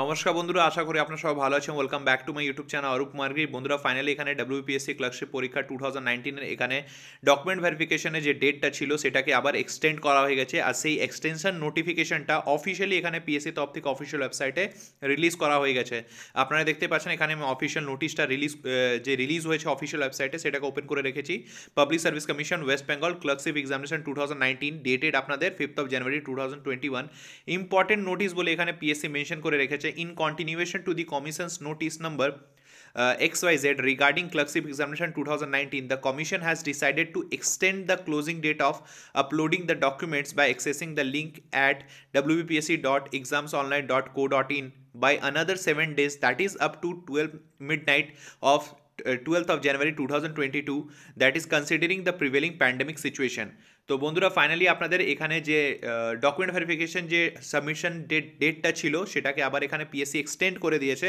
নমস্কার বন্ধুরা আশা করি আপনার সবাই ভালো আছেন welcome back to my YouTube channel Arup Margi বন্ধুরা ফাইনালি এখানে ডাব্লিউপিএসসি ক্লার্কশিপ পরীক্ষা টু থাউজেন্ড এখানে ডকুমেন্ট ভেরিফিকেশনের যে ডেটটা ছিল সেটাকে আবার এক্সটেন্ড করা হয়ে গেছে আর সেই এক্সটেনশন নোটিফিকেশনটা অফিসিয়ালি এখানে পিএসসি তরফ থেকে অফিসিয়াল ওয়েবসাইটে রিলিজ করা হয়ে গেছে আপনারা দেখতে পাচ্ছেন এখানে আমি অফিসিয়াল নোটিশটা রিলিজ যে রিলিজ হয়েছে অফিসিয়াল ওয়েবসাইটে সেটাকে ওপেন করে রেখেছি Public Service Commission West Bengal clerkship examination two thousand dated আপনাদের fifth of January two thousand twenty one important notice বলে এখানে পিএসসি মেনশন করে রেখেছে In continuation to the Commission's notice number uh, XYZ regarding clerkship examination 2019, the commission has decided to extend the closing date of uploading the documents by accessing the link at wbpsc.examsonline.co.in by another 7 days that is up to 12 midnight of twelfth of January two thousand twenty two that is considering the prevailing pandemic situation তো বন্ধুরা finally আপনাদের এখানে যে document uh, verification যে submission date ডেটটা ছিল সেটাকে আবার এখানে পিএসসি এক্সটেন্ড করে দিয়েছে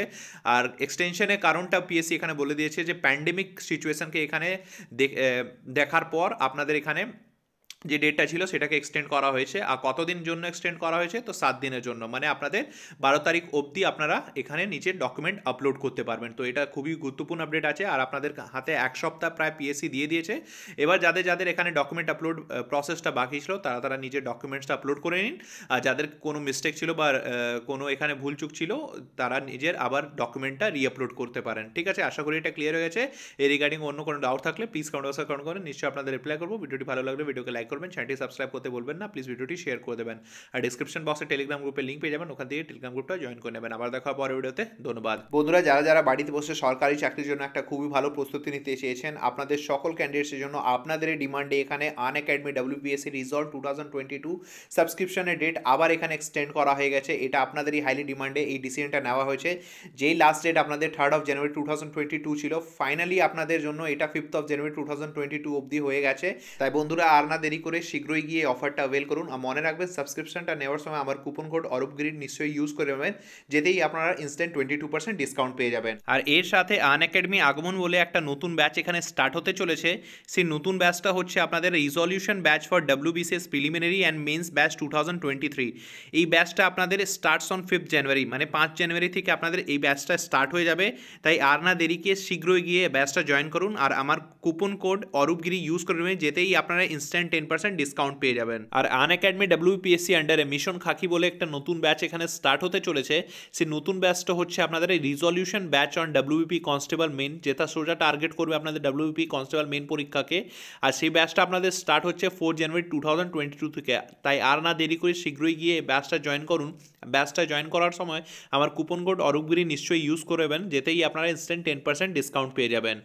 আর এক্সটেনশনের কারণটা পিএসসি এখানে বলে দিয়েছে যে প্যান্ডেমিক সিচুয়েশনকে এখানে uh, দেখার পর আপনাদের এখানে যে ডেটটা ছিল সেটাকে এক্সটেন্ড করা হয়েছে আর কতদিন জন্য এক্সটেন্ড করা হয়েছে তো সাত দিনের জন্য মানে আপনাদের বারো তারিখ অবধি আপনারা এখানে নিচের ডকুমেন্ট আপলোড করতে পারবেন তো এটা খুবই গুরুত্বপূর্ণ আপডেট আছে আর আপনাদের হাতে এক সপ্তাহ প্রায় পিএসসি দিয়ে দিয়েছে এবার যাদের যাদের এখানে ডকুমেন্ট আপলোড প্রসেসটা বাকি ছিল তারা তারা নিজের ডকুমেন্টসটা আপলোড করে নিন আর যাদের কোনো মিস্টেক ছিল বা কোনো এখানে ভুলচুক ছিল তারা নিজের আবার ডকুমেন্টটা রিআপলোড করতে পারেন ঠিক আছে আশা করি এটা ক্লিয়ার হয়ে গেছে এ রিগার্ডিং অন্য কোনো ডাউট থাকলে প্লিজ কমেন্ট কমেন্ট করে নিশ্চয়ই আপনাদের রিপ্লাই করবো ভিডিওটি ভালো লাগলে ভিডিওকে লাইক করবেন চ্যানেলটি সাবস্ক্রাইব করতে বলবেন না প্লিজ ভিডিওটি শেয়ার করে দেবেন আর ডিসক্রিপশন বক্সে টেলিগ্রাম গ্রুপের লিঙ্ক পেয়ে যাবেন ওখান থেকে টেলিগ্রাম গ্রুপটা জয়েন করে নেবেন আবার দেখা পরের ভিডিওতে ধন্যবাদ বন্ধুরা যারা যারা বাড়িতে বসে সরকারি চাকরির জন্য একটা খুবই ভালো প্রস্তুতি নিতে চেয়েছেন আপনাদের সকল ক্যান্ডিডেটসের জন্য আপনাদের ডিমান্ডে এখানে Unacademy WPSC result to সাবস্ক্রিপশনের ডেট আবার এখানে এক্সটেন্ড করা হয়ে গেছে এটা আপনাদেরই হাইলি ডিমান্ডে এই ডিসিশনটা নেওয়া হয়েছে যেই লাস্ট ডেট আপনাদের থার্ড অফ জানুয়ারি টু ছিল ফাইনালি আপনাদের জন্য এটা fifth of January two two অবধি হয়ে গেছে তাই বন্ধুরা আর না দেরি দেরি করে শীঘ্রই গিয়ে অফারটা অ্যাভেল করুন আর মনে রাখবেন সাবস্ক্রিপশনটা নেওয়ার সময় আমার কুপন কোড গ্রিড নিশ্চয়ই ইউজ করে নেবেন যেতেই আপনারা instant twenty two percent discount পেয়ে যাবেন আর এর সাথে আন একাডেমি আগমন বলে একটা নতুন ব্যাচ এখানে স্টার্ট হতে চলেছে সেই নতুন ব্যাচটা হচ্ছে আপনাদের resolution batch for BCS preliminary and mains batch two thousand twenty three এই ব্যাচটা আপনাদের স্টার্টস অন ফিফথ জানুয়ারি মানে পাঁচ জানুয়ারি থেকে আপনাদের এই ব্যাচটা স্টার্ট হয়ে যাবে তাই আর না দেরিকে শীঘ্রই গিয়ে ব্যাচটা জয়েন করুন আর আমার কুপন কোড অরূপগিরি ইউজ করে নেবেন যেতেই আপনারা ইনস্ট্যান্ট টেন পার্সেন্ট ডিসকাউন্ট পেয়ে যাবেন আর আন একাডেমি ডাব্লিউপিএসসি আন্ডারে মিশন খাকি বলে একটা নতুন ব্যাচ এখানে স্টার্ট হতে চলেছে সেই নতুন ব্যাচটা হচ্ছে আপনাদের এই resolution batch on WP constable main যেটা সোজা টার্গেট করবে আপনাদের ডাব্লিউপি কনস্টেবল মেন পরীক্ষাকে আর সেই ব্যাচটা আপনাদের স্টার্ট হচ্ছে four January two thousand twenty two থেকে তাই আর না দেরি করে শীঘ্রই গিয়ে ব্যাচটা জয়েন করুন ব্যাচটা জয়েন করার সময় আমার কুপন কোড অরূপগিরি নিশ্চয়ই ইউজ করবেন যেতেই আপনারা ইনস্ট্যান্ট টেন পার্সেন্ট ডিসকাউন্ট পেয়ে যাবেন